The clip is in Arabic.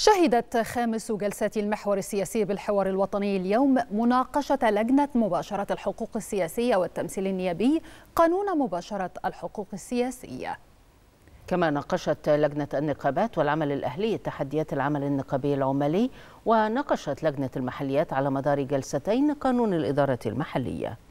شهدت خامس جلسات المحور السياسي بالحوار الوطني اليوم مناقشة لجنة مباشرة الحقوق السياسية والتمثيل النيابي قانون مباشرة الحقوق السياسية كما ناقشت لجنة النقابات والعمل الأهلي تحديات العمل النقابي العمالي وناقشت لجنة المحليات على مدار جلستين قانون الإدارة المحلية